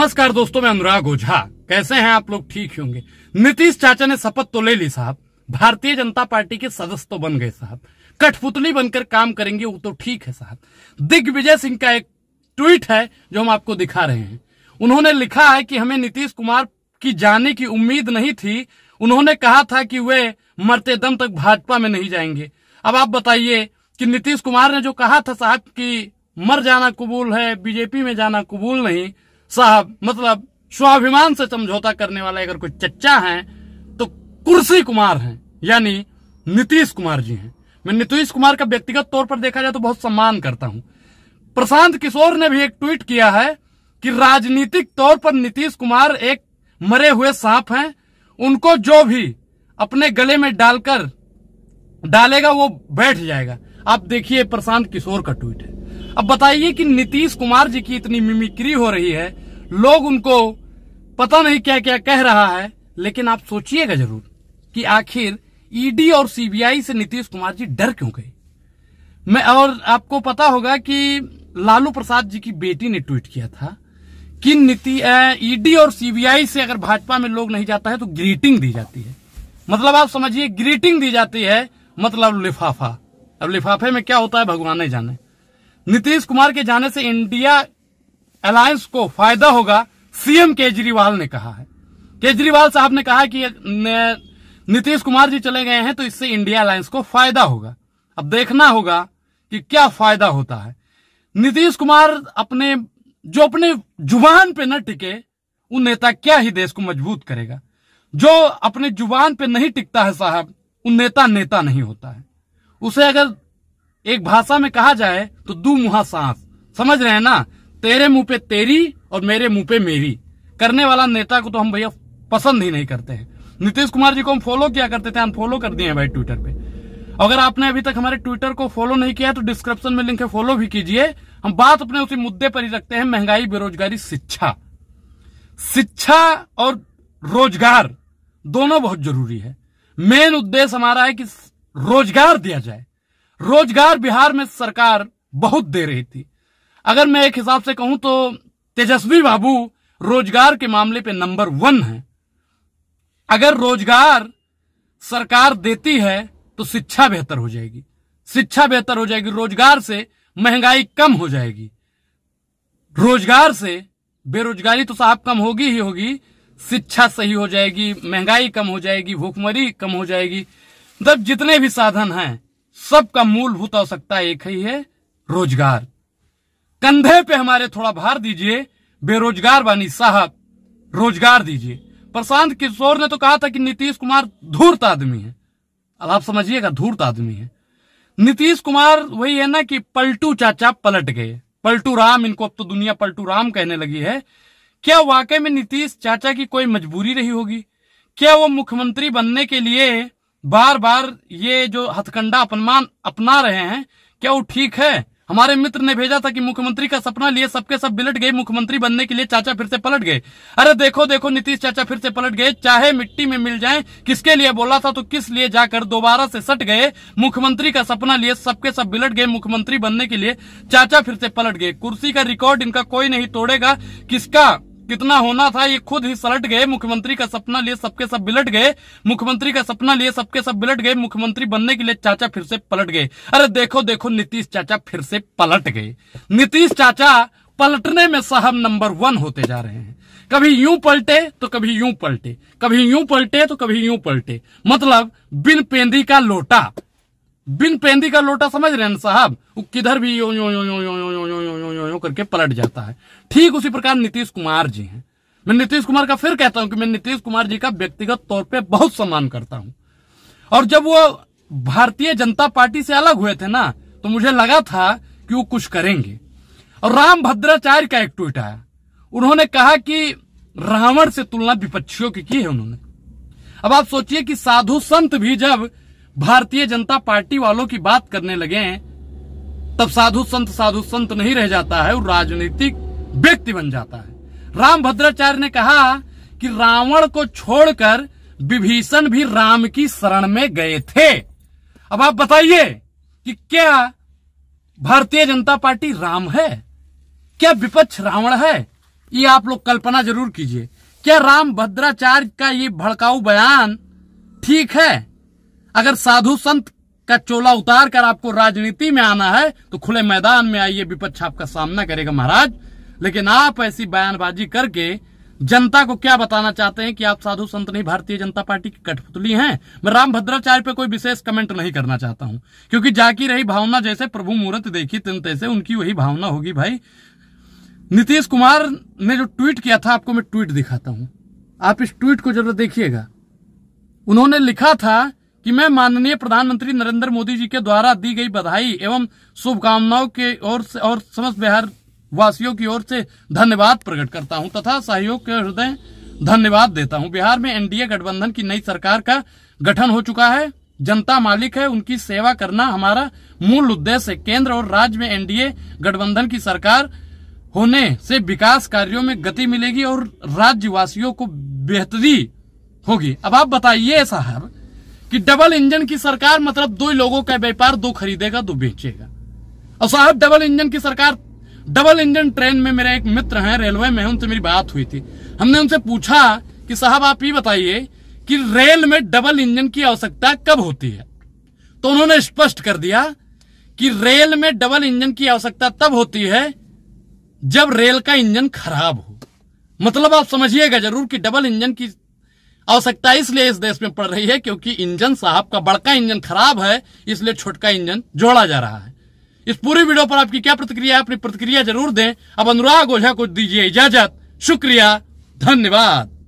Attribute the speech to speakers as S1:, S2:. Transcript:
S1: नमस्कार दोस्तों मैं अनुराग ओझा कैसे हैं आप लोग ठीक होंगे नीतीश चाचा ने शपथ तो ले ली साहब भारतीय जनता पार्टी के सदस्य तो बन गए साहब कठपुतली बनकर काम करेंगे वो तो ठीक है साहब दिग्विजय सिंह का एक ट्वीट है जो हम आपको दिखा रहे हैं उन्होंने लिखा है कि हमें नीतीश कुमार की जाने की उम्मीद नहीं थी उन्होंने कहा था कि वे मरते दम तक भाजपा में नहीं जाएंगे अब आप बताइए कि नीतीश कुमार ने जो कहा था साहब कि मर जाना कबूल है बीजेपी में जाना कबूल नहीं साहब मतलब स्वाभिमान से समझौता करने वाला अगर कोई चच्चा है तो कुर्सी कुमार है यानी नीतीश कुमार जी हैं मैं नीतीश कुमार का व्यक्तिगत तौर पर देखा जाए तो बहुत सम्मान करता हूं प्रशांत किशोर ने भी एक ट्वीट किया है कि राजनीतिक तौर पर नीतीश कुमार एक मरे हुए सांप हैं उनको जो भी अपने गले में डालकर डालेगा वो बैठ जाएगा आप देखिए प्रशांत किशोर का ट्वीट है अब बताइए कि नीतीश कुमार जी की इतनी मिमिक्री हो रही है लोग उनको पता नहीं क्या क्या कह रहा है लेकिन आप सोचिएगा जरूर कि आखिर ईडी और सीबीआई से नीतीश कुमार जी डर क्यों गए मैं और आपको पता होगा कि लालू प्रसाद जी की बेटी ने ट्वीट किया था कि नीति ईडी और सीबीआई से अगर भाजपा में लोग नहीं जाता है तो ग्रीटिंग दी जाती है मतलब आप समझिए ग्रीटिंग दी जाती है मतलब लिफाफा अब लिफाफे में क्या होता है भगवान ही जाने नीतीश कुमार के जाने से इंडिया अलायंस को फायदा होगा सीएम केजरीवाल ने कहा है केजरीवाल साहब ने कहा कि नीतीश कुमार जी चले गए हैं तो इससे इंडिया अलायंस को फायदा होगा अब देखना होगा कि क्या फायदा होता है नीतीश कुमार अपने जो अपने जुबान पे न टिके वो नेता क्या ही देश को मजबूत करेगा जो अपने जुबान पे नहीं टिकता है साहब वो नेता नेता नहीं होता है उसे अगर एक भाषा में कहा जाए तो दू मुहा सांस समझ रहे हैं ना तेरे मुंह पे तेरी और मेरे मुंह पे मेरी करने वाला नेता को तो हम भैया पसंद ही नहीं करते हैं नीतीश कुमार जी को हम फॉलो किया करते थे हम फॉलो कर दिए हैं भाई ट्विटर पे अगर आपने अभी तक हमारे ट्विटर को फॉलो नहीं किया तो डिस्क्रिप्शन में लिंक है फॉलो भी कीजिए हम बात अपने उसी मुद्दे पर ही रखते हैं महंगाई बेरोजगारी शिक्षा शिक्षा और रोजगार दोनों बहुत जरूरी है मेन उद्देश्य हमारा है कि रोजगार दिया जाए रोजगार बिहार में सरकार बहुत दे रही थी अगर मैं एक हिसाब से कहूं तो तेजस्वी बाबू रोजगार के मामले पे नंबर वन है अगर रोजगार सरकार देती है तो शिक्षा बेहतर हो जाएगी शिक्षा बेहतर हो जाएगी रोजगार से महंगाई कम हो जाएगी रोजगार से बेरोजगारी तो साहब कम होगी ही होगी शिक्षा सही हो जाएगी महंगाई कम हो जाएगी भूखमरी कम हो जाएगी मतलब जितने भी साधन हैं सबका मूलभूत आवश्यकता एक ही है रोजगार कंधे पे हमारे थोड़ा भार दीजिए बेरोजगार बानी साहब रोजगार दीजिए प्रशांत किशोर ने तो कहा था कि नीतीश कुमार धूर्त आदमी है अब आप समझिएगा धूर्त आदमी है नीतीश कुमार वही है ना कि पलटू चाचा पलट गए पलटू राम इनको अब तो दुनिया पलटू राम कहने लगी है क्या वाकई में नीतीश चाचा की कोई मजबूरी रही होगी क्या वो मुख्यमंत्री बनने के लिए बार बार ये जो हथकंडा अपमान अपना रहे हैं क्या वो ठीक है हमारे मित्र ने भेजा था कि मुख्यमंत्री का सपना लिए सबके सब बिलट गए मुख्यमंत्री बनने के लिए चाचा फिर से पलट गए अरे देखो देखो नीतीश चाचा फिर से पलट गए चाहे मिट्टी में मिल जाएं किसके लिए बोला था तो किस लिए जाकर दोबारा से सट गए मुख्यमंत्री का सपना लिए सबके सब बिलट गए मुख्यमंत्री बनने के लिए चाचा फिर से पलट गए कुर्सी का रिकॉर्ड इनका कोई नहीं तोड़ेगा किसका कितना होना था ये खुद ही सलट गए मुख्यमंत्री का सपना लिए सबके सब बिलट गए मुख्यमंत्री का सपना लिए सबके सब बिलट गए मुख्यमंत्री बनने के लिए चाचा फिर से पलट गए अरे देखो देखो नीतीश चाचा फिर से पलट गए नीतीश चाचा पलटने में साहब नंबर वन होते जा रहे हैं कभी यूं पलटे तो कभी यूं पलटे कभी यूं पलटे तो कभी यूं पलटे मतलब बिन पेंदी का लोटा बिन पेंदी का लोटा समझ रहे हैं साहब वो किधर भी यो यो यो यो यो यो यो यो यो यो यो यो करके पलट जाता है ठीक उसी प्रकार नीतीश कुमार जी हैं मैं नीतीश कुमार का फिर कहता हूं कि मैं नीतीश कुमार जी का व्यक्तिगत तौर पे बहुत सम्मान करता हूं और जब वो भारतीय जनता पार्टी से अलग हुए थे ना तो मुझे लगा था कि वो कुछ करेंगे और राम भद्राचार्य का एक ट्वीट आया उन्होंने कहा कि रावण से तुलना विपक्षियों की की है उन्होंने अब आप सोचिए कि साधु संत भी जब भारतीय जनता पार्टी वालों की बात करने लगे तब साधु संत साधु संत नहीं रह जाता है और राजनीतिक व्यक्ति बन जाता है राम भद्राचार्य ने कहा कि रावण को छोड़कर विभीषण भी राम की शरण में गए थे अब आप बताइए कि क्या भारतीय जनता पार्टी राम है क्या विपक्ष रावण है ये आप लोग कल्पना जरूर कीजिए क्या राम भद्राचार्य का ये भड़काऊ बयान ठीक है अगर साधु संत का चोला उतार कर आपको राजनीति में आना है तो खुले मैदान में आइए विपक्ष आपका सामना करेगा महाराज लेकिन आप ऐसी बयानबाजी करके जनता को क्या बताना चाहते हैं कि आप साधु संत नहीं भारतीय जनता पार्टी की कठपुतली हैं मैं राम भद्राचार्य पे कोई विशेष कमेंट नहीं करना चाहता हूं क्योंकि जाकी रही भावना जैसे प्रभु मुहूर्त देखी तिन तैसे उनकी वही भावना होगी भाई नीतीश कुमार ने जो ट्वीट किया था आपको मैं ट्वीट दिखाता हूं आप इस ट्वीट को जरूर देखिएगा उन्होंने लिखा था कि मैं माननीय प्रधानमंत्री नरेंद्र मोदी जी के द्वारा दी गई बधाई एवं शुभकामनाओं के और से और समस्त बिहार वासियों की ओर से धन्यवाद प्रकट करता हूं तथा सहयोग के हृदय धन्यवाद देता हूं बिहार में एनडीए गठबंधन की नई सरकार का गठन हो चुका है जनता मालिक है उनकी सेवा करना हमारा मूल उद्देश्य है केंद्र और राज्य में एनडीए गठबंधन की सरकार होने से विकास कार्यों में गति मिलेगी और राज्यवासियों को बेहतरी होगी अब आप बताइए साहब कि डबल इंजन की सरकार मतलब दो लोगों का व्यापार दो खरीदेगा दो बेचेगा और साहब डबल इंजन की सरकार डबल इंजन ट्रेन में मेरे एक मित्र हैं रेलवे में उनसे मेरी बात हुई थी हमने उनसे पूछा कि साहब आप ये बताइए कि रेल में डबल इंजन की आवश्यकता कब होती है तो उन्होंने स्पष्ट कर दिया कि रेल में डबल इंजन की आवश्यकता तब होती है जब रेल का इंजन खराब हो मतलब आप समझिएगा जरूर कि डबल इंजन की आवश्यकता इसलिए इस देश में पड़ रही है क्योंकि इंजन साहब का बड़का इंजन खराब है इसलिए छोटका इंजन जोड़ा जा रहा है इस पूरी वीडियो पर आपकी क्या प्रतिक्रिया है अपनी प्रतिक्रिया जरूर दें अब अनुराग ओझा को दीजिए इजाजत शुक्रिया धन्यवाद